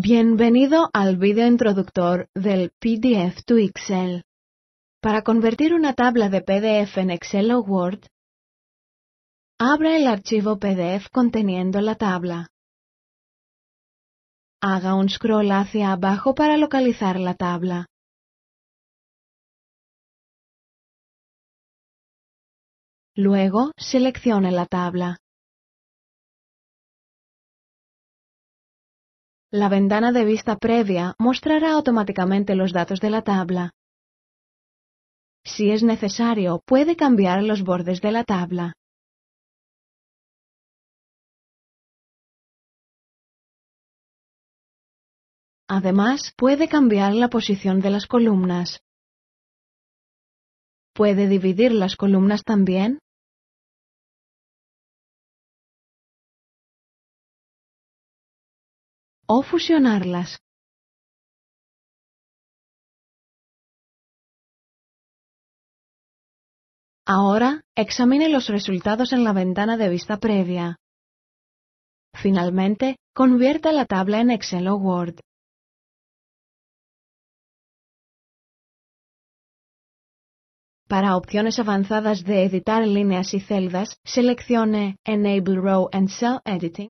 Bienvenido al video introductor del PDF to Excel. Para convertir una tabla de PDF en Excel o Word, abra el archivo PDF conteniendo la tabla. Haga un scroll hacia abajo para localizar la tabla. Luego, seleccione la tabla. La ventana de vista previa mostrará automáticamente los datos de la tabla. Si es necesario, puede cambiar los bordes de la tabla. Además, puede cambiar la posición de las columnas. Puede dividir las columnas también o fusionarlas. Ahora, examine los resultados en la ventana de vista previa. Finalmente, convierta la tabla en Excel o Word. Para opciones avanzadas de editar líneas y celdas, seleccione Enable Row and Cell Editing.